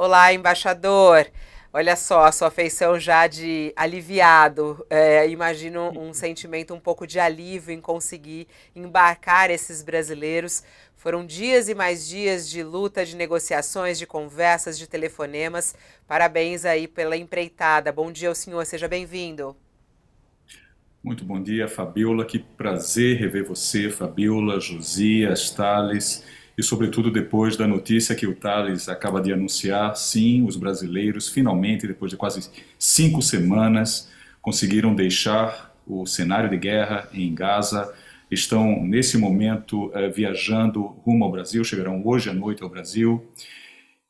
Olá, embaixador. Olha só, a sua feição já de aliviado. É, imagino um sentimento um pouco de alívio em conseguir embarcar esses brasileiros. Foram dias e mais dias de luta, de negociações, de conversas, de telefonemas. Parabéns aí pela empreitada. Bom dia ao senhor, seja bem-vindo. Muito bom dia, Fabiola. Que prazer rever você, Fabiola, Josias, Thales e, sobretudo, depois da notícia que o Thales acaba de anunciar: sim, os brasileiros, finalmente, depois de quase cinco semanas, conseguiram deixar o cenário de guerra em Gaza. Estão, nesse momento, eh, viajando rumo ao Brasil, chegarão hoje à noite ao Brasil.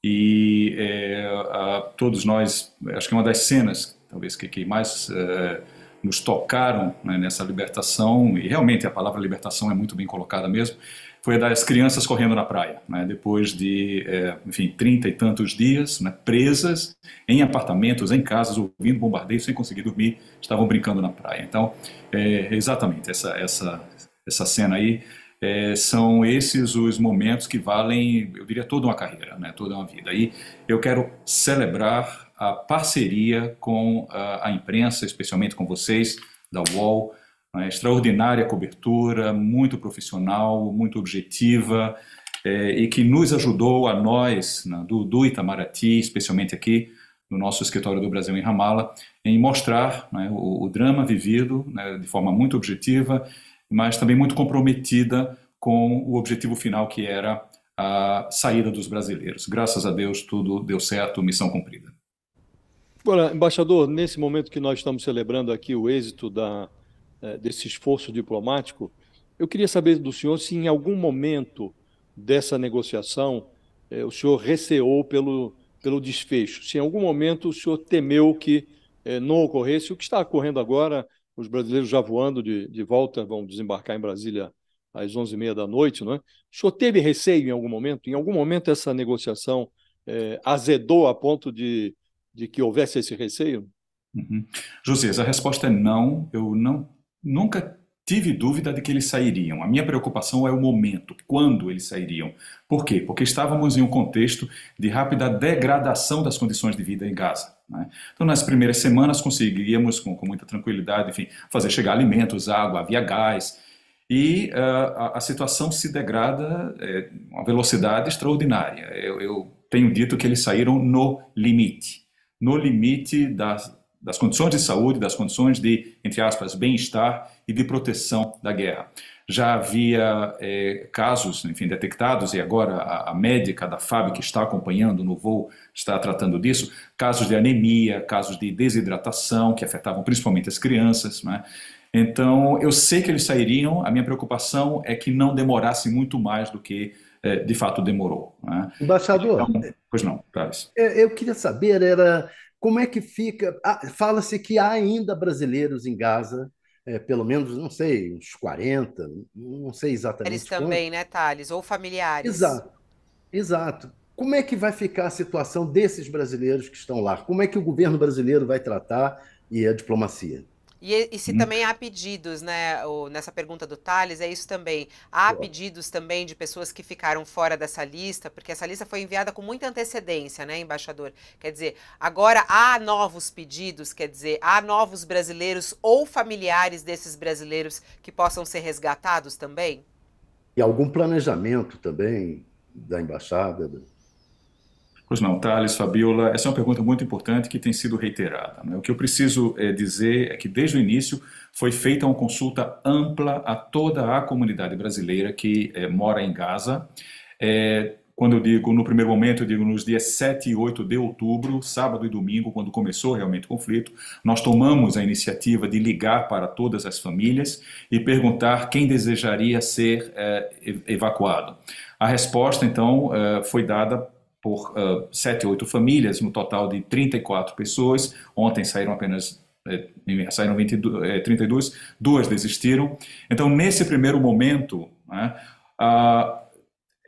E é, a, todos nós, acho que é uma das cenas, talvez, que, que mais. É, nos tocaram né, nessa libertação, e realmente a palavra libertação é muito bem colocada mesmo, foi das crianças correndo na praia, né? depois de, é, enfim, trinta e tantos dias né? presas em apartamentos, em casas, ouvindo bombardeio, sem conseguir dormir, estavam brincando na praia. Então, é, exatamente, essa, essa, essa cena aí, é, são esses os momentos que valem, eu diria, toda uma carreira, né? toda uma vida. E eu quero celebrar a parceria com a, a imprensa, especialmente com vocês, da UOL, é extraordinária cobertura, muito profissional, muito objetiva, é, e que nos ajudou a nós, né, do, do, Itamaraty, especialmente aqui no nosso escritório do Brasil em Ramala, em mostrar né, o, o, drama vivido né, de forma muito objetiva, mas também muito comprometida com o objetivo final que era a saída dos brasileiros. Graças a Deus tudo deu certo, missão cumprida. Agora, embaixador, nesse momento que nós estamos celebrando aqui o êxito da eh, desse esforço diplomático, eu queria saber do senhor se em algum momento dessa negociação eh, o senhor receou pelo, pelo desfecho, se em algum momento o senhor temeu que eh, não ocorresse o que está ocorrendo agora, os brasileiros já voando de, de volta, vão desembarcar em Brasília às 11h30 da noite, não é? O senhor teve receio em algum momento? Em algum momento essa negociação é, azedou a ponto de, de que houvesse esse receio? Uhum. José, a resposta é não. Eu não nunca tive dúvida de que eles sairiam. A minha preocupação é o momento, quando eles sairiam. Por quê? Porque estávamos em um contexto de rápida degradação das condições de vida em Gaza. Né? Então, nas primeiras semanas, conseguiríamos, com, com muita tranquilidade, enfim, fazer chegar alimentos, água, havia gás. E uh, a, a, situação se degrada é, uma velocidade extraordinária. Eu, eu tenho dito que eles saíram no limite no limite das, das condições de saúde, das condições de, entre aspas, bem-estar e de proteção da guerra. Já havia é, casos, enfim, detectados, e agora a, a, médica da FAB que está acompanhando no voo está tratando disso, casos de anemia, casos de desidratação que afetavam principalmente as crianças, né? Então, eu sei que eles sairiam, a minha preocupação é que não demorasse muito mais do que é, de fato demorou. Né? Embaixador, então, pois não, Carlos. É, eu queria saber, era como é que fica? Ah, fala-se que há ainda brasileiros em Gaza, é, pelo menos, não sei, uns 40, não sei exatamente. Eles também, quanto. né, Thales? Ou familiares. Exato, exato. Como é que vai ficar a situação desses brasileiros que estão lá? Como é que o governo brasileiro vai tratar e a diplomacia? E, e se hum. também há pedidos, né? nessa pergunta do Thales, é isso também. Há pedidos também de pessoas que ficaram fora dessa lista, porque essa lista foi enviada com muita antecedência, né, embaixador? Quer dizer, agora há novos pedidos, quer dizer, há novos brasileiros ou familiares desses brasileiros que possam ser resgatados também? E algum planejamento também da embaixada, Pois não, Thales, Fabiola, essa é uma pergunta muito importante que tem sido reiterada. Né? O que eu preciso é, dizer é que desde o início foi feita uma consulta ampla a toda a comunidade brasileira que é, mora em Gaza. É, quando eu digo no primeiro momento, eu digo nos dias 7 e 8 de outubro, sábado e domingo, quando começou realmente o conflito, nós tomamos a iniciativa de ligar para todas as famílias e perguntar quem desejaria ser é, evacuado. A resposta, então, é, foi dada por uh, sete, oito famílias, no total de 34 pessoas. Ontem saíram apenas eh, saíram 22, eh, 32, duas desistiram. Então, nesse primeiro momento, né, uh,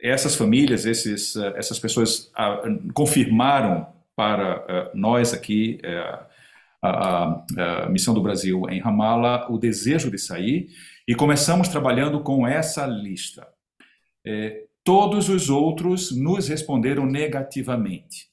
essas famílias, esses, uh, essas pessoas ah, confirmaram para eh, nós aqui, eh, a, a, a, Missão do Brasil em Ramallah, o desejo de sair, e começamos trabalhando com essa lista. Todos os outros nos responderam negativamente.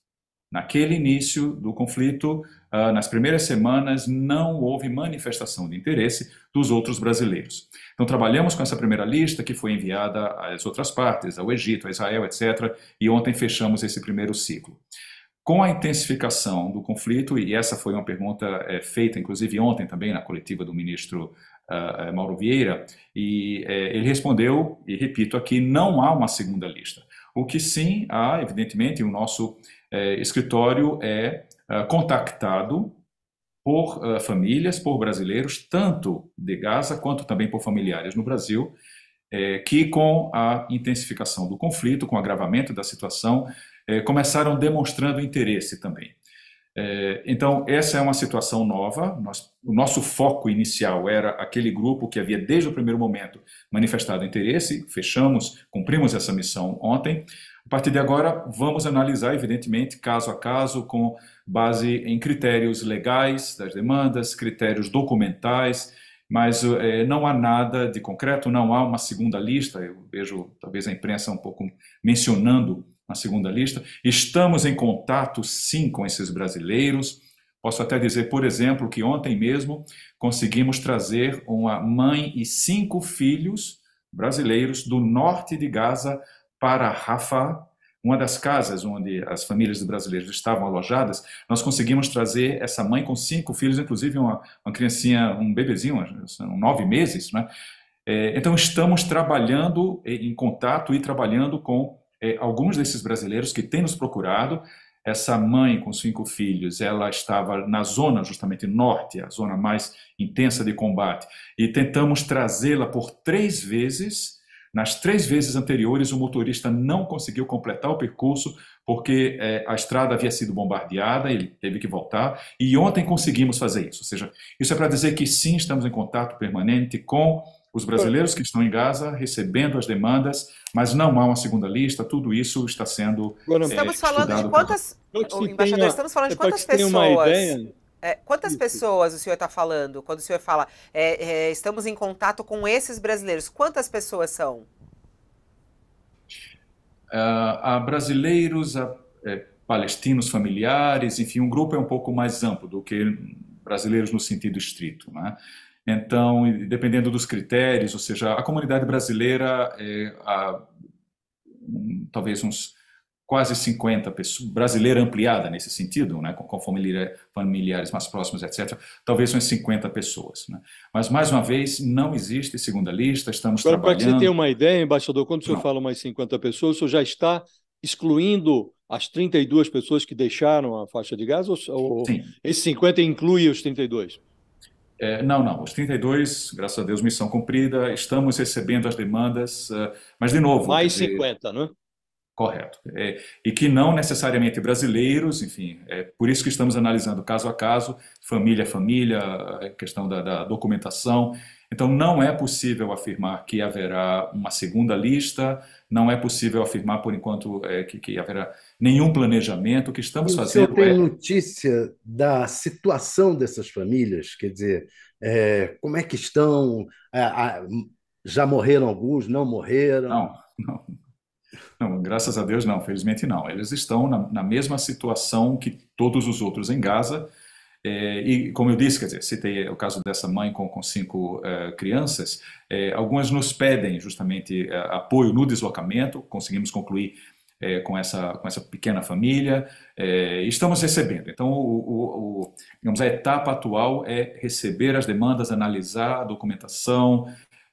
Naquele início do conflito, ah, nas primeiras semanas, não houve manifestação de interesse dos outros brasileiros. Então, trabalhamos com essa primeira lista que foi enviada às outras partes, ao Egito, a Israel, etc. E ontem fechamos esse primeiro ciclo. Com a intensificação do conflito, e essa foi uma pergunta é, feita, inclusive ontem também, na coletiva do ministro uh, Mauro Vieira, e eh, ele respondeu, e repito aqui, não há uma segunda lista. O que sim há, evidentemente, o nosso escritório é uh, contactado por uh, famílias, por brasileiros, tanto de Gaza quanto também por familiares no Brasil, que com a intensificação do conflito, com o agravamento da situação, começaram demonstrando interesse também. É, então, essa é uma situação nova. Nós, o nosso foco inicial era aquele grupo que havia, desde o primeiro momento, manifestado interesse. Fechamos, cumprimos essa missão ontem. A partir de agora, vamos analisar, evidentemente, caso a caso, com base em critérios legais das demandas, critérios documentais, mas é, não há nada de concreto, não há uma segunda lista. Eu vejo, talvez, a imprensa um pouco mencionando na segunda lista. Estamos em contato, sim, com esses brasileiros. Posso até dizer, por exemplo, que ontem mesmo conseguimos trazer uma mãe e cinco filhos brasileiros do norte de Gaza para Rafah, uma das casas onde as famílias brasileiras estavam alojadas, nós conseguimos trazer essa mãe com cinco filhos, inclusive uma, uma criancinha, um bebezinho, nove meses, né? É, então estamos trabalhando em contato e trabalhando com é, alguns desses brasileiros que têm nos procurado. Essa mãe com cinco filhos, ela estava na zona justamente norte, a zona mais intensa de combate, e tentamos trazê-la por três vezes. Nas três vezes anteriores, o motorista não conseguiu completar o percurso porque é, a estrada havia sido bombardeada, ele teve que voltar, e ontem conseguimos fazer isso. Ou seja, isso é para dizer que sim, estamos em contato permanente com os brasileiros que estão em Gaza recebendo as demandas, mas não há uma segunda lista, tudo isso está sendo. Estamos é, falando de quantas. Por... Embaixador, eh, tenha, estamos falando de quantas pessoas. É, quantas pessoas o senhor está falando quando o senhor fala é, é, estamos em contato com esses brasileiros? Quantas pessoas são? Uh, há brasileiros, há, é, palestinos familiares, enfim, um grupo é um pouco mais amplo do que brasileiros no sentido estrito. Né? Então, dependendo dos critérios, ou seja, a comunidade brasileira, é, um, talvez uns quase 50 pessoas, brasileira ampliada nesse sentido, né, com, com familiares mais próximos, etc., talvez uns 50 pessoas. Né? Mas, mais uma vez, não existe segunda lista, estamos Agora, trabalhando... Para que você tenha uma ideia, embaixador, quando o senhor não. fala mais 50 pessoas, o senhor já está excluindo as 32 pessoas que deixaram a faixa de gás? Ou, ou Sim. esses 50 inclui os 32? É, não, não, os 32, graças a Deus, missão cumprida, estamos recebendo as demandas, eh, mas de novo. Mais 50, é, né? Correto. É, e que não necessariamente brasileiros, enfim, é por isso que estamos analisando caso a caso, família a família, a questão da, da documentação, então, não é possível afirmar que haverá uma segunda lista, não é possível afirmar, por enquanto, é, que, que, haverá nenhum planejamento. O que estamos e fazendo. Você senhor tem é... notícia da situação dessas famílias? Quer dizer, é, como é que estão? É, já morreram alguns? Não morreram? Não, não. Não, graças a Deus não, felizmente não. Eles estão na, na mesma situação que todos os outros em Gaza, é, e, como eu disse, quer dizer, citei é, o caso dessa mãe com, com cinco uh, crianças, é, algumas nos pedem justamente uh, apoio no deslocamento, conseguimos concluir é, com, essa, com essa pequena família, estamos recebendo. Então, o, o, o, digamos, a etapa atual é receber as demandas, analisar a documentação,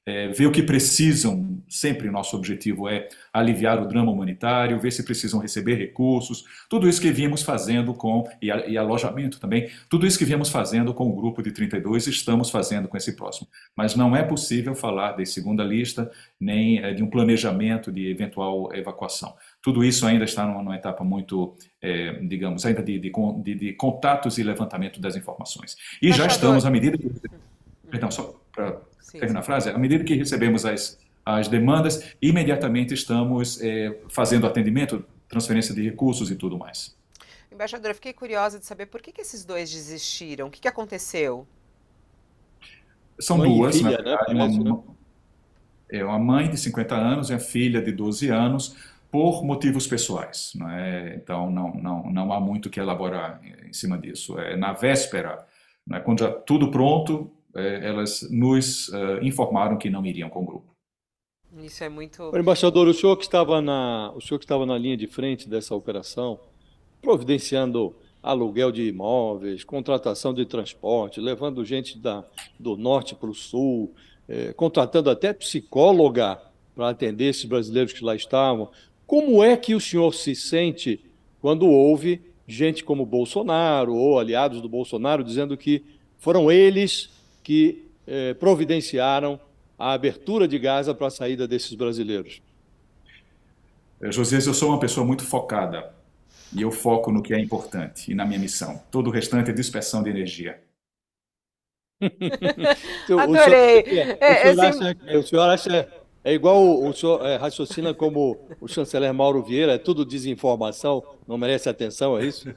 é, ver o que precisam. Sempre nosso objetivo é aliviar o drama humanitário, ver se precisam receber recursos, tudo isso que viemos fazendo com, e, e alojamento também, tudo isso que viemos fazendo com o grupo de 32, estamos fazendo com esse próximo. Mas não é possível falar de segunda lista, nem é, de um planejamento de eventual evacuação. Tudo isso ainda está numa, numa etapa muito, é, digamos, ainda de, de, de, de, contatos e levantamento das informações. E já estamos, à medida que. Perdão, só para termina a frase? À medida que recebemos as, as demandas, imediatamente estamos é, fazendo atendimento, transferência de recursos e tudo mais. Embaixadora, fiquei curiosa de saber por que, que esses dois desistiram, o que, que aconteceu? São mãe duas, filha, né? É uma, né? É uma mãe de 50 anos e a filha de 12 anos, por motivos pessoais. Né? Então, não, não, não há muito que elaborar eh, em cima disso. É, na véspera, né, quando já tudo pronto, é, elas nos uh, informaram que não iriam com o grupo. Isso é muito. O embaixador, o senhor que estava na, o senhor que estava na linha de frente dessa operação, providenciando aluguel de imóveis, contratação de transporte, levando gente da, do norte para o sul, é, contratando até psicóloga para atender esses brasileiros que lá estavam. Como é que o senhor se sente quando ouve gente como Bolsonaro ou aliados do Bolsonaro dizendo que foram eles que eh, providenciaram a abertura de Gaza para a saída desses brasileiros? Eh, José, eu sou uma pessoa muito focada e eu foco no que é importante e na minha missão. Todo o restante é dispersão de energia. Adorei. Então, o senhor, é? É, assim, é? o senhor acha é igual o, o senhor é, raciocina como o chanceler Mauro Vieira, é tudo desinformação, não merece atenção, é isso?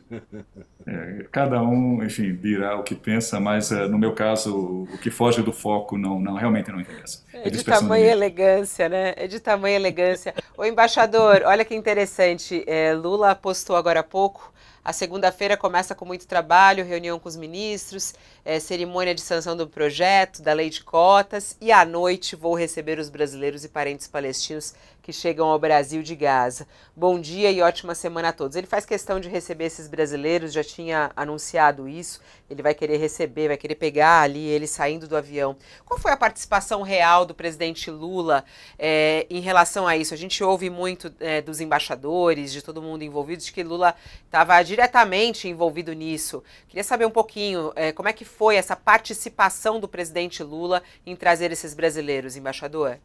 É, cada um, enfim, dirá o que pensa, mas é, no meu caso, o que foge do foco não, não realmente não interessa. É, é de tamanha elegância, né? É de tamanha elegância. o embaixador, olha que interessante, é, Lula postou agora há pouco a segunda-feira começa com muito trabalho, reunião com os ministros, é, cerimônia de sanção do projeto, da lei de cotas, e à noite vou receber os brasileiros e parentes palestinos que chegam ao Brasil de Gaza. Bom dia e ótima semana a todos. Ele faz questão de receber esses brasileiros, já tinha anunciado isso. Ele vai querer receber, vai querer pegar ali ele saindo do avião. Qual foi a participação real do presidente Lula é, em relação a isso? A gente ouve muito é, dos embaixadores, de todo mundo envolvido, de que Lula estava diretamente envolvido nisso. Queria saber um pouquinho é, como é que foi essa participação do presidente Lula em trazer esses brasileiros, embaixador?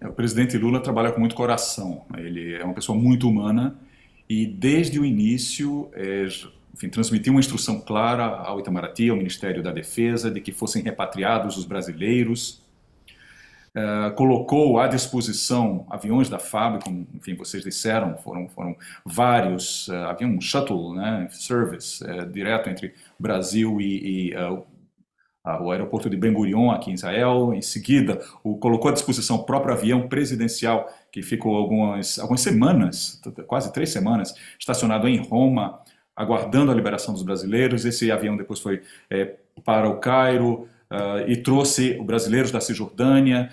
É, o presidente Lula trabalha com muito coração, né? ele é uma pessoa muito humana e desde o início é, enfim, transmitiu uma instrução clara ao Itamaraty, ao Ministério da Defesa, de que fossem repatriados os brasileiros, é, colocou à disposição aviões da FAB, como enfim, vocês disseram, foram, foram vários, é, havia um shuttle né, service direto entre Brasil e, e o aeroporto de Ben Gurion aqui em Israel, em seguida o, colocou à disposição o próprio avião presidencial que ficou algumas, algumas semanas, quase três semanas, estacionado em Roma, aguardando a liberação dos brasileiros. Esse avião depois foi é, para o Cairo uh, e trouxe os brasileiros da Cisjordânia.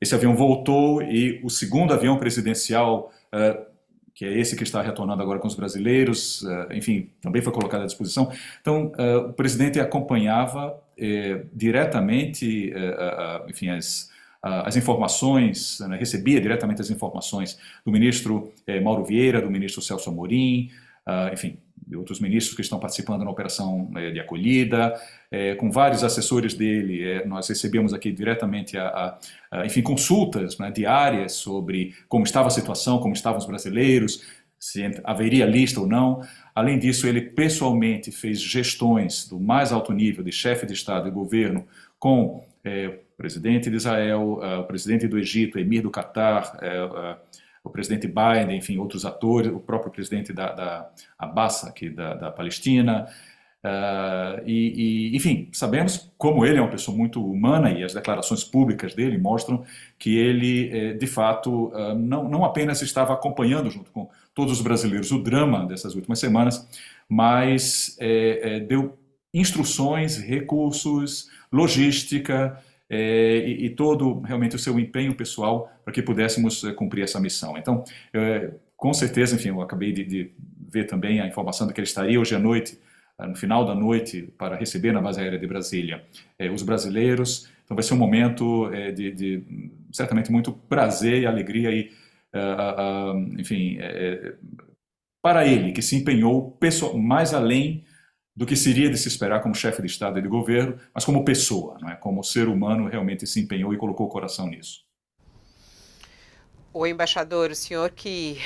Esse avião voltou e o segundo avião presidencial uh, que é esse que está retornando agora com os brasileiros, enfim, também foi colocado à disposição. Então, o presidente acompanhava é, diretamente, é, enfim, as, as informações, né, recebia diretamente as informações do ministro é, Mauro Vieira, do ministro Celso Amorim, ah, enfim, de outros ministros que estão participando na operação né, de acolhida, com vários assessores dele, nós recebemos aqui diretamente, a, a, a enfim, consultas né, diárias sobre como estava a situação, como estavam os brasileiros, se haveria lista ou não. Além disso, ele pessoalmente fez gestões do mais alto nível de chefe de Estado e governo com é, o presidente de Israel, é, o presidente do Egito, emir do Catar, é, o presidente Biden, enfim, outros atores, o próprio presidente da, da Abbas, aqui da, da Palestina. Uh, e, e, enfim, sabemos como ele é uma pessoa muito humana e as declarações públicas dele mostram que ele, de fato, não, não apenas estava acompanhando junto com todos os brasileiros o drama dessas últimas semanas, mas é, é, deu instruções, recursos, logística é, e, e, todo realmente o seu empenho pessoal para que pudéssemos é, cumprir essa missão. Então, é, com certeza, enfim, eu acabei de, de ver também a informação de que ele estaria hoje à noite ah, no final da noite para receber na base aérea de Brasília os brasileiros. Então vai ser um momento de, de, certamente muito prazer e alegria e é, enfim, é, é, para ele, que se empenhou mais além do que seria de se esperar como chefe de Estado e de governo, mas como pessoa, não é? como ser humano realmente se empenhou e colocou o coração nisso. O embaixador, o senhor que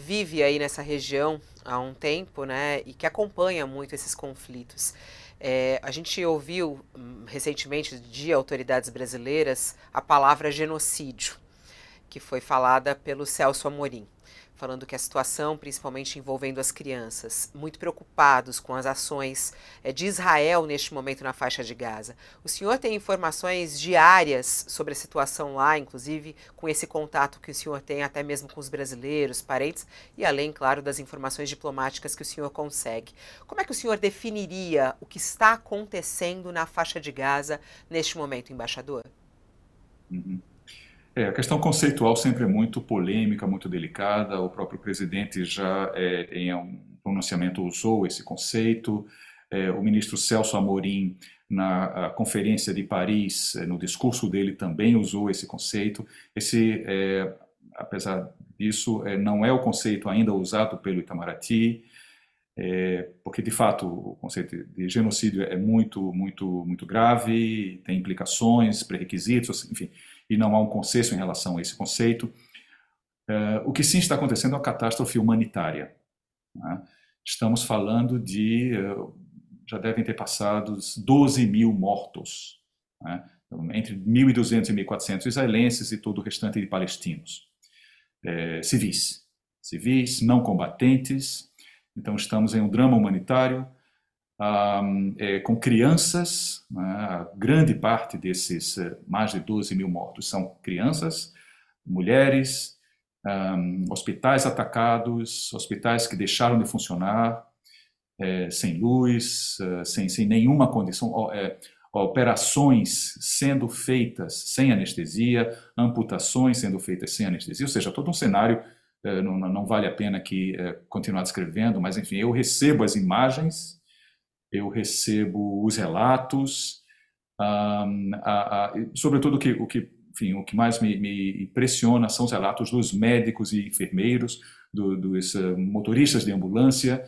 vive aí nessa região há um tempo, né, e que acompanha muito esses conflitos, a gente ouviu hum, recentemente de autoridades brasileiras a palavra genocídio que foi falada pelo Celso Amorim, falando que a situação, principalmente envolvendo as crianças, muito preocupados com as ações eh, de Israel neste momento na faixa de Gaza. O senhor tem informações diárias sobre a situação lá, inclusive com esse contato que o senhor tem até mesmo com os brasileiros, parentes, e além, claro, das informações diplomáticas que o senhor consegue. Como é que o senhor definiria o que está acontecendo na faixa de Gaza neste momento, embaixador? Uhum. É, a questão conceitual sempre é muito polêmica, muito delicada. O próprio presidente já é, em um pronunciamento usou esse conceito. É, o ministro Celso Amorim, na conferência de Paris, é, no discurso dele, também usou esse conceito. Esse, é, apesar disso, é, não é o conceito ainda usado pelo Itamaraty, é, porque de fato o conceito de genocídio é muito, muito, muito grave, tem implicações, pré-requisitos, enfim e não há um consenso em relação a esse conceito. Eh, o que sim está acontecendo é uma catástrofe humanitária. Né? Estamos falando de. Eh, já devem ter passado 12 mil mortos, né? então, entre 1.200 e 1.400 israelenses e todo o restante de palestinos, eh, civis. Civis, não combatentes. Então, estamos em um drama humanitário um, é, com crianças, né? grande parte desses eh, mais de 12 mil mortos são crianças, mulheres, um, hospitais atacados, hospitais que deixaram de funcionar, é, sem luz, eh, sem, sem nenhuma condição, é, operações sendo feitas sem anestesia, amputações sendo feitas sem anestesia, ou seja, todo um cenário. Não, não vale a pena que continuar descrevendo, mas enfim, eu recebo as imagens eu recebo os relatos, um, a, a, sobretudo o que, o que, enfim, o que mais me, me, impressiona são os relatos dos médicos e enfermeiros, do, dos eh, motoristas de ambulância,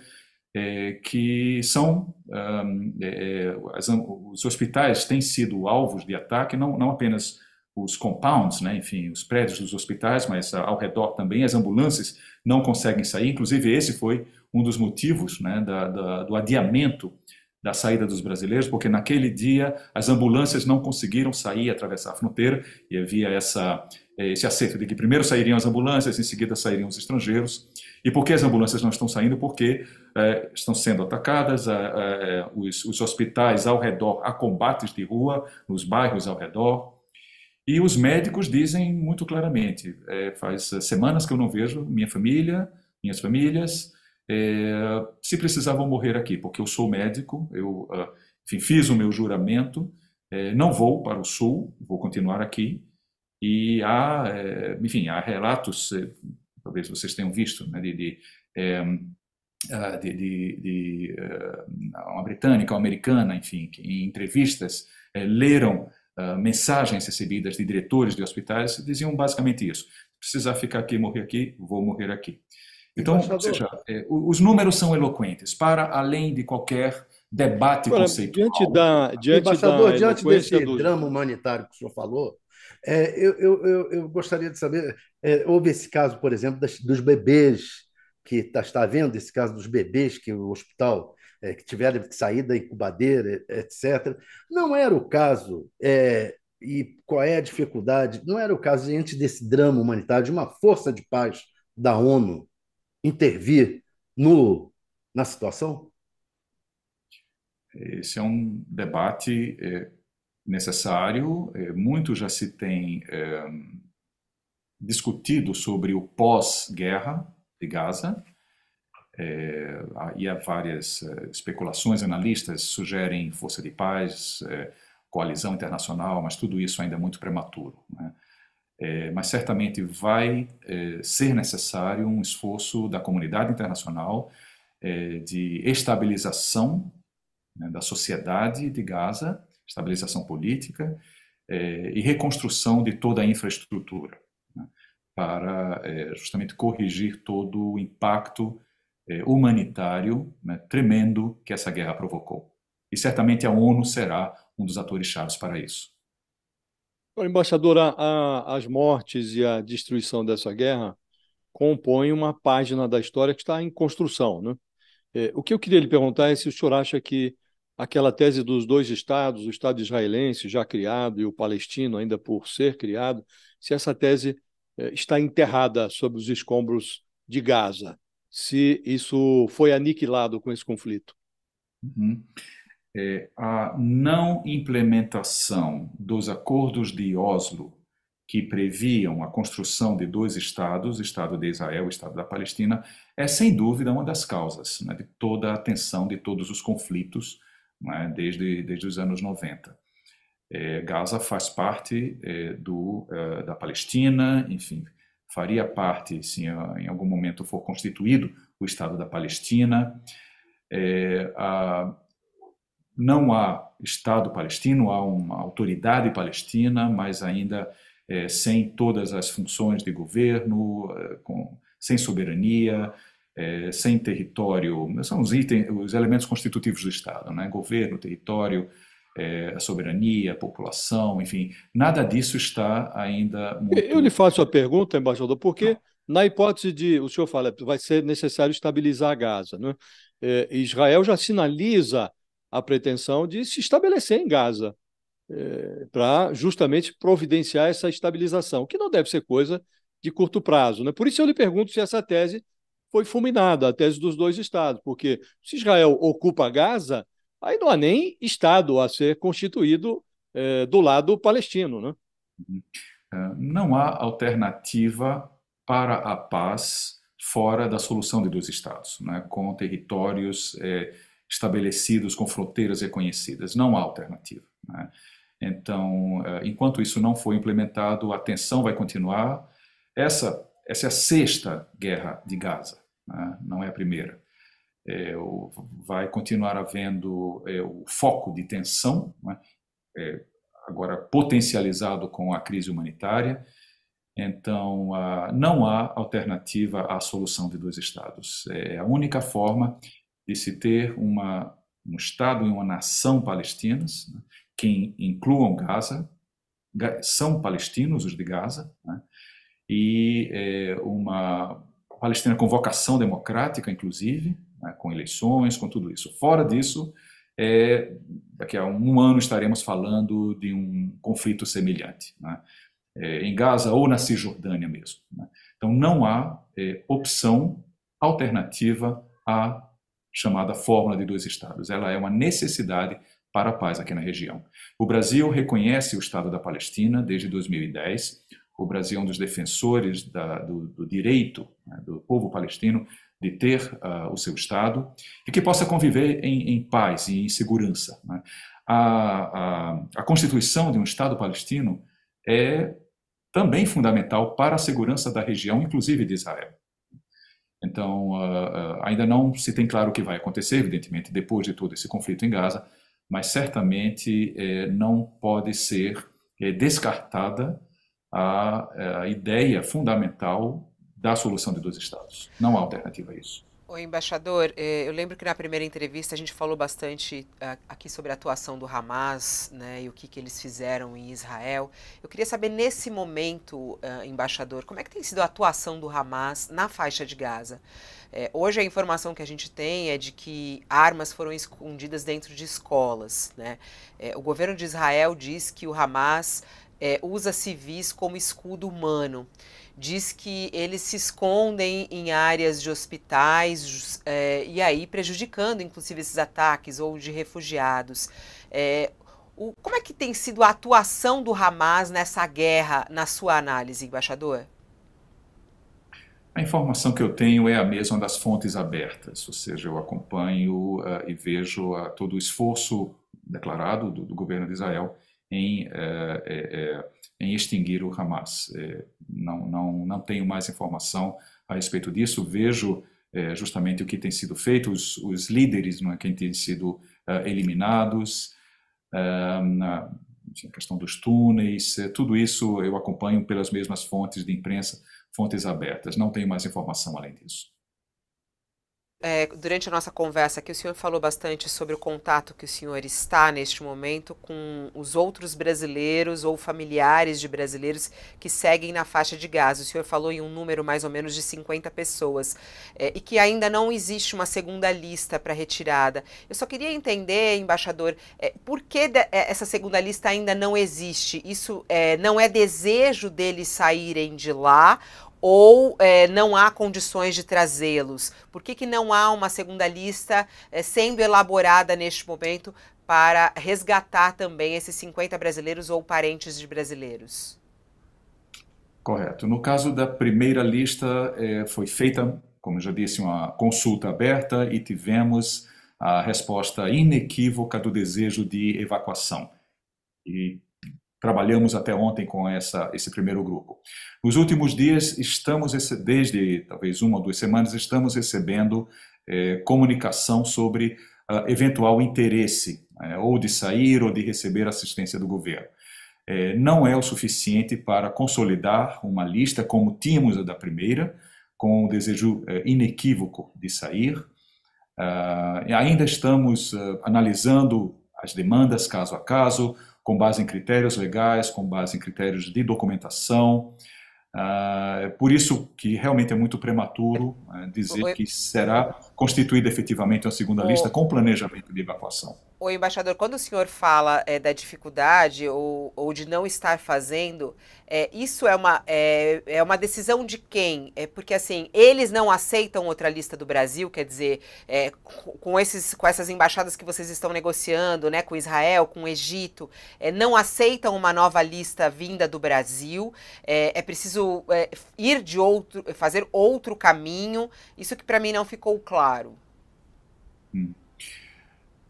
é, que são um, é, eh, as, os hospitais têm sido alvos de ataque não, não apenas os compounds, né, enfim, os prédios dos hospitais, mas ao redor também as ambulâncias não conseguem sair. Inclusive esse foi um dos motivos né, da, da, do adiamento da saída dos brasileiros, porque naquele dia as ambulâncias não conseguiram sair, atravessar a fronteira, e havia essa, eh, esse acerto de que primeiro sairiam as ambulâncias, em seguida sairiam os estrangeiros. E por que as ambulâncias não estão saindo? Porque eh, estão sendo atacadas, eh, os, os hospitais ao redor, há combates de rua nos bairros ao redor, e os médicos dizem muito claramente: é, faz semanas que eu não vejo minha família, minhas famílias, é, se precisavam morrer aqui, porque eu sou médico, eu ah, enfim, fiz o meu juramento, é, não vou para o sul, vou continuar aqui. E há, é, enfim, há relatos, é, talvez vocês tenham visto, né, de, de, é, ah, de, de, ah, uma britânica, uma americana, enfim, que em entrevistas é, leram mensagens recebidas de diretores de hospitais, diziam basicamente isso: precisar ficar aqui, morrer aqui, vou morrer aqui. Então, seja, é, os números são eloquentes, para além de qualquer debate Agora, conceitual. Diante da, diante embaixador, da diante desse do... drama humanitário que o senhor falou, é, eu, eu, eu, gostaria de saber, é, houve esse caso, por exemplo, das, dos bebês, que está, está havendo esse caso dos bebês que o hospital é, que tiveram que sair da incubadeira, etc. Não era o caso, é, e qual é a dificuldade? Não era o caso diante desse drama humanitário, de uma força de paz da ONU intervir no, na situação? Esse é um debate é, necessário. É, muito já se tem é, discutido sobre o pós-guerra de Gaza. É, e há várias é, especulações, analistas sugerem força de paz, é, coalizão internacional, mas tudo isso ainda é muito prematuro. Né? é, mas certamente vai é, ser necessário um esforço da comunidade internacional é, de estabilização né, da sociedade de Gaza, estabilização política é, e reconstrução de toda a infraestrutura né, para é, justamente corrigir todo o impacto é, humanitário né, tremendo que essa guerra provocou. E certamente a ONU será um dos atores chaves para isso. Então, embaixador, a, a, as mortes e a destruição dessa guerra compõem uma página da história que está em construção. Né? É, o que eu queria lhe perguntar é se o senhor acha que aquela tese dos dois estados, o Estado israelense já criado e o palestino ainda por ser criado, se essa tese é, está enterrada sob os escombros de Gaza, se isso foi aniquilado com esse conflito. Uhum é, a não implementação dos acordos de Oslo que previam a construção de dois estados, o Estado de Israel e o Estado da Palestina, é sem dúvida uma das causas né, de toda a tensão, de todos os conflitos né, desde, desde os anos 90. É, Gaza faz parte é, do, é, da Palestina, enfim, faria parte, se em algum momento for constituído o Estado da Palestina. É, a, não há Estado palestino, há uma autoridade palestina, mas ainda é, sem todas as funções de governo, é, com, sem soberania, é, sem território. São os, itens, os elementos constitutivos do Estado, né? governo, território, é, a soberania, a população, enfim, nada disso está ainda muito... Eu lhe faço a pergunta, embaixador, porque na hipótese de, o senhor fala, vai ser necessário estabilizar a Gaza, né? É, Israel já sinaliza a pretensão de se estabelecer em Gaza, é, eh, para justamente providenciar essa estabilização, que não deve ser coisa de curto prazo. Né? Por isso eu lhe pergunto se essa tese foi fulminada, a tese dos dois Estados, porque se Israel ocupa Gaza, aí não há nem Estado a ser constituído é, do lado palestino. Né? Uhum. É, não há alternativa para a paz fora da solução de dois Estados, né? com territórios. É estabelecidos, com fronteiras reconhecidas. Não há alternativa. Né? Então, eh, enquanto isso não for implementado, a tensão vai continuar. Essa, essa é a sexta guerra de Gaza, né? não é a primeira. É, vai continuar havendo é, o foco de tensão, né? é, agora potencializado com a crise humanitária. Então, ah, não há alternativa à solução de dois Estados. É, é a única forma de se ter uma, um Estado e uma nação palestinas, né, que incluam Gaza, são palestinos os de Gaza, né, e é, uma Palestina com vocação democrática, inclusive, né, com eleições, com tudo isso. Fora disso, é, daqui a um ano estaremos falando de um conflito semelhante, né, é, em Gaza ou na Cisjordânia mesmo. Né. Então, não há é, opção alternativa a chamada Fórmula de Dois Estados. Ela é uma necessidade para a paz aqui na região. O Brasil reconhece o Estado da Palestina desde 2010. O Brasil é um dos defensores da, do, do, direito né, do povo palestino de ter uh, o seu Estado e que possa conviver em, em paz e em segurança. Né? A, a, a constituição de um Estado palestino é também fundamental para a segurança da região, inclusive de Israel. Então, uh, uh, ainda não se tem claro o que vai acontecer, evidentemente, depois de todo esse conflito em Gaza, mas certamente eh, não pode ser eh, descartada a, eh, a ideia fundamental da solução de dois Estados. Não há alternativa a isso. O embaixador, é, eu lembro que na primeira entrevista a gente falou bastante ah, aqui sobre a atuação do Hamas né, e o que, que eles fizeram em Israel. Eu queria saber, nesse momento, ah, embaixador, como é que tem sido a atuação do Hamas na faixa de Gaza? É, hoje a informação que a gente tem é de que armas foram escondidas dentro de escolas. Né? É, o governo de Israel diz que o Hamas usa civis como escudo humano diz que eles se escondem em áreas de hospitais é, e aí prejudicando, inclusive, esses ataques ou de refugiados. É, o, como é que tem sido a atuação do Hamas nessa guerra, na sua análise, embaixador? A informação que eu tenho é a mesma das fontes abertas, ou seja, eu acompanho uh, e vejo uh, todo o esforço declarado do, do, governo de Israel em uh, em extinguir o Hamas. É, não, não, não tenho mais informação a respeito disso. Vejo é, justamente o que tem sido feito, os, os líderes não é, sido uh, eliminados, uh, na, a questão dos túneis, é, tudo isso eu acompanho pelas mesmas fontes de imprensa, fontes abertas. Não tenho mais informação além disso é, durante a nossa conversa aqui, o senhor falou bastante sobre o contato que o senhor está neste momento com os outros brasileiros ou familiares de brasileiros que seguem na faixa de gás, O senhor falou em um número mais ou menos de 50 pessoas é, e que ainda não existe uma segunda lista para retirada. Eu só queria entender, embaixador, é, por que é, essa segunda lista ainda não existe? Isso é, não é desejo deles saírem de lá ou é, não há condições de trazê-los? Por que, que não há uma segunda lista é, sendo elaborada neste momento para resgatar também esses 50 brasileiros ou parentes de brasileiros? Correto. No caso da primeira lista, é, foi feita, como já disse, uma consulta aberta e tivemos a resposta inequívoca do desejo de evacuação. E trabalhamos até ontem com essa, esse primeiro grupo. Nos últimos dias, estamos, desde talvez uma ou duas semanas, estamos recebendo é, comunicação sobre uh, eventual interesse, é, ou de sair ou de receber assistência do governo. É, não é o suficiente para consolidar uma lista como tínhamos a da primeira, com o desejo é, inequívoco de sair. Uh, ainda estamos uh, analisando as demandas caso a caso, com base em critérios legais, com base em critérios de documentação. Ah, é por isso que realmente é muito prematuro eh, dizer que será constituída efetivamente uma segunda lista com planejamento de evacuação o embaixador, quando o senhor fala é, da dificuldade ou, ou, de não estar fazendo, é, isso é uma, é, é, uma decisão de quem? É porque assim, eles não aceitam outra lista do Brasil, quer dizer, com, esses, com essas embaixadas que vocês estão negociando, né, com Israel, com o Egito, não aceitam uma nova lista vinda do Brasil, é, preciso ir de outro, fazer outro caminho. Isso que para mim não ficou claro. Hum.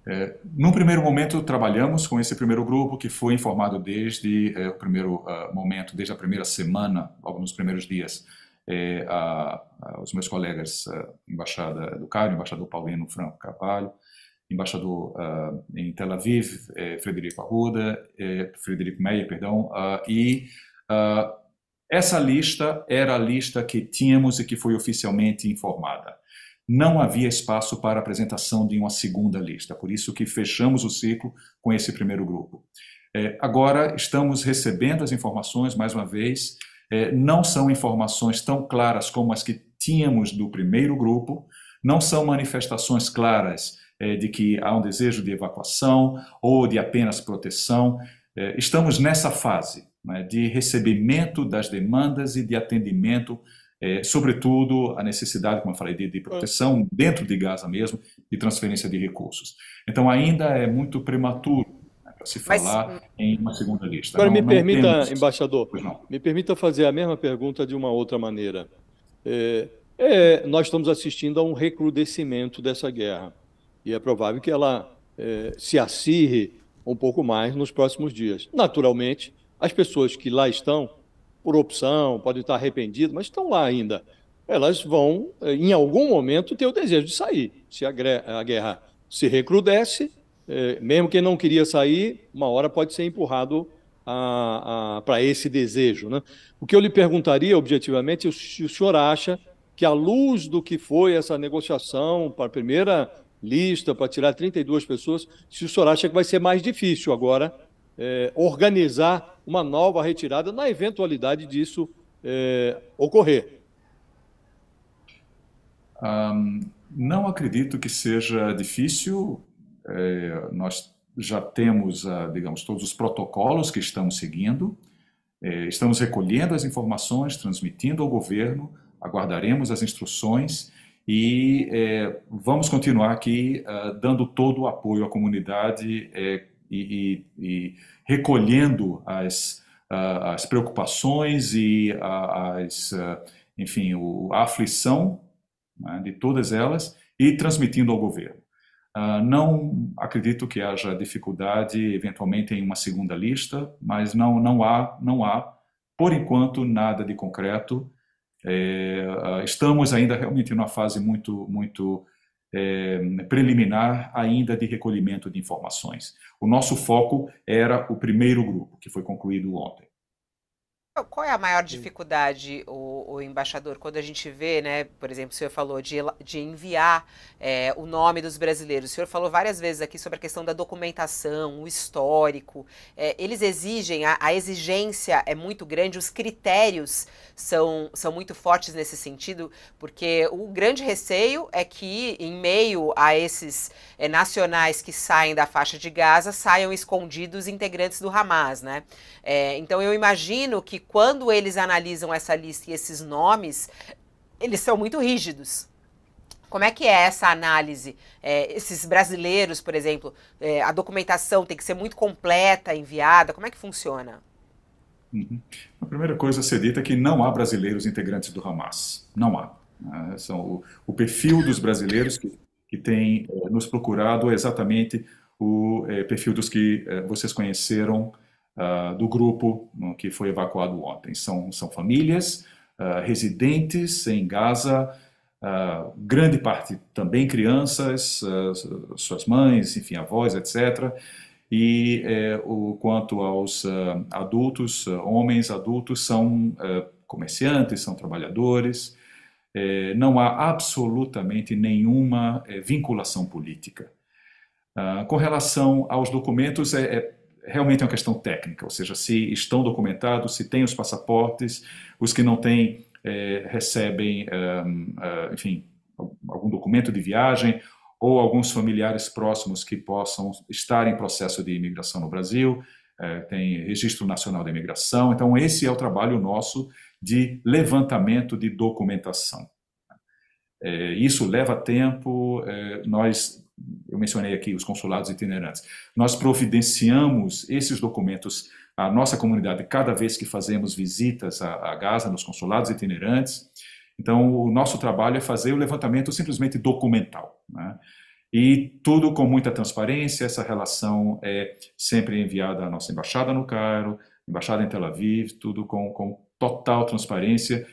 É, num primeiro momento, trabalhamos com esse primeiro grupo que foi informado desde é, o primeiro uh, momento, desde a primeira semana, logo nos primeiros dias, é, a, a, os meus colegas, uh, embaixada do Cairo, embaixador Paulino Franco Carvalho, embaixador uh, em Tel Aviv, é, Frederico Arruda, é, Frederico Meyer, perdão, e essa lista era a lista que tínhamos e que foi oficialmente informada não havia espaço para apresentação de uma segunda lista, por isso que fechamos o ciclo com esse primeiro grupo. É, agora estamos recebendo as informações, mais uma vez, é, não são informações tão claras como as que tínhamos do primeiro grupo, não são manifestações claras é, de que há um desejo de evacuação ou de apenas proteção. É, estamos nessa fase né, de recebimento das demandas e de atendimento é, sobretudo a necessidade, como eu falei, de, de, proteção dentro de Gaza mesmo e transferência de recursos. Então ainda é muito prematuro né, para se falar Mas... em uma segunda lista. Agora não, me não permita, temos... embaixador, me permita fazer a mesma pergunta de uma outra maneira. É, é, nós estamos assistindo a um recrudescimento dessa guerra e é provável que ela é, se acirre um pouco mais nos próximos dias. Naturalmente, as pessoas que lá estão por opção, podem estar arrependidos, mas estão lá ainda. Elas vão, eh, em algum momento, ter o desejo de sair. Se a, guerra se recrudesce, eh, mesmo quem não queria sair, uma hora pode ser empurrado para esse desejo. Né? O que eu lhe perguntaria, objetivamente, é se o senhor acha que, à luz do que foi essa negociação para a primeira lista, para tirar 32 pessoas, se o senhor acha que vai ser mais difícil agora é, organizar uma nova retirada na eventualidade disso é, ocorrer? Um, não acredito que seja difícil. É, nós já temos, ah, digamos, todos os protocolos que estamos seguindo. É, estamos recolhendo as informações, transmitindo ao governo, aguardaremos as instruções e é, vamos continuar aqui ah, dando todo o apoio à comunidade é, e, e, e recolhendo as, as preocupações e as, enfim, a aflição né, de todas elas e transmitindo ao governo. Ah, não acredito que haja dificuldade, eventualmente, em uma segunda lista, mas não, não há, não há, por enquanto, nada de concreto. É, ah, estamos ainda realmente numa fase muito, muito é, preliminar ainda de recolhimento de informações. O nosso foco era o primeiro grupo, que foi concluído ontem. Qual é a maior hum. dificuldade, o, o, embaixador, quando a gente vê, né, por exemplo, o senhor falou de, de enviar é, o nome dos brasileiros. O senhor falou várias vezes aqui sobre a questão da documentação, o histórico. É, eles exigem, a, a, exigência é muito grande, os critérios são, são muito fortes nesse sentido, porque o grande receio é que, em meio a esses é, nacionais que saem da faixa de Gaza, saiam escondidos integrantes do Hamas, né? É, então eu imagino que quando eles analisam essa lista e esses nomes, eles são muito rígidos. Como é que é essa análise? É, esses brasileiros, por exemplo, é, a documentação tem que ser muito completa, enviada, como é que funciona? Uhum. A primeira coisa a ser dita é que não há brasileiros integrantes do Hamas. Não há. Né? são o, o, perfil dos brasileiros que, que tem é, nos procurado é exatamente o é, perfil dos que é, vocês conheceram uh, do grupo que foi evacuado ontem. São, são famílias, uh, residentes em Gaza, uh, grande parte também crianças, suas mães, enfim, avós, etc. E eh, o, quanto aos adultos, homens adultos, são comerciantes, são trabalhadores. Eh, não há absolutamente nenhuma eh, vinculação política. com relação aos documentos, é, é realmente é uma questão técnica, ou seja, se estão documentados, se têm os passaportes, os que não têm é, recebem, é, enfim, algum documento de viagem ou alguns familiares próximos que possam estar em processo de imigração no Brasil, é, eh, tem Registro Nacional de Imigração, então esse é o trabalho nosso de levantamento de documentação. isso leva tempo, nós eu mencionei aqui os consulados itinerantes. Nós providenciamos esses documentos à nossa comunidade cada vez que fazemos visitas a, a Gaza, nos consulados itinerantes. Então, o nosso trabalho é fazer o levantamento simplesmente documental. Né? E tudo com muita transparência, essa relação é sempre enviada à nossa embaixada no Cairo, embaixada em Tel Aviv, tudo com, com total transparência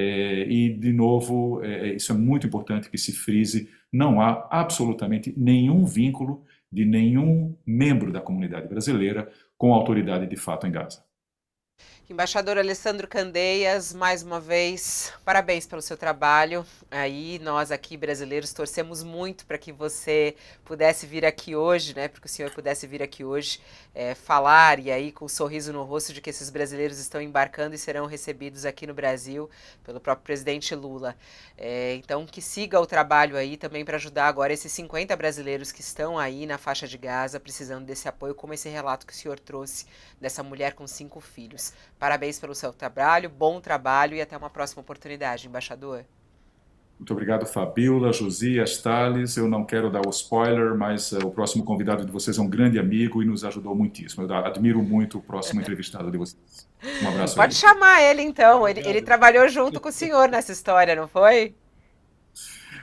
é, e, de novo, é, é, isso é muito importante que se frise: não há absolutamente nenhum vínculo de nenhum membro da comunidade brasileira com a autoridade de fato em Gaza. Embaixador Alessandro Candeias, mais uma vez, parabéns pelo seu trabalho. Aí nós aqui brasileiros torcemos muito para que você pudesse vir aqui hoje, né? Porque o senhor pudesse vir aqui hoje é, falar e aí com um sorriso no rosto de que esses brasileiros estão embarcando e serão recebidos aqui no Brasil pelo próprio presidente Lula. É, então que siga o trabalho aí também para ajudar agora esses 50 brasileiros que estão aí na faixa de Gaza precisando desse apoio, como esse relato que o senhor trouxe dessa mulher com cinco filhos. Parabéns pelo seu trabalho, bom trabalho e até uma próxima oportunidade, embaixador. Muito obrigado, Fabiola, Josias, Thales. Eu não quero dar o spoiler, mas uh, o próximo convidado de vocês é um grande amigo e nos ajudou muitíssimo. Eu admiro muito o próximo entrevistado de vocês. Um abraço. Pode aí. chamar ele, então. Ele, ele, trabalhou junto com o senhor nessa história, não foi?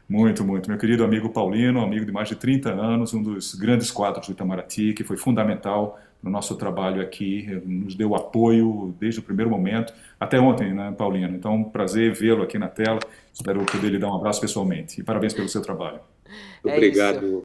Muito, muito. Meu querido amigo Paulino, amigo de mais de 30 anos, um dos grandes quadros do Itamaraty, que foi fundamental no nosso trabalho aqui, eh, nos deu apoio desde o primeiro momento, até ontem, né, Paulino? Então, prazer vê-lo aqui na tela. Espero poder lhe dar um abraço pessoalmente. E parabéns pelo seu trabalho. É Obrigado. Isso.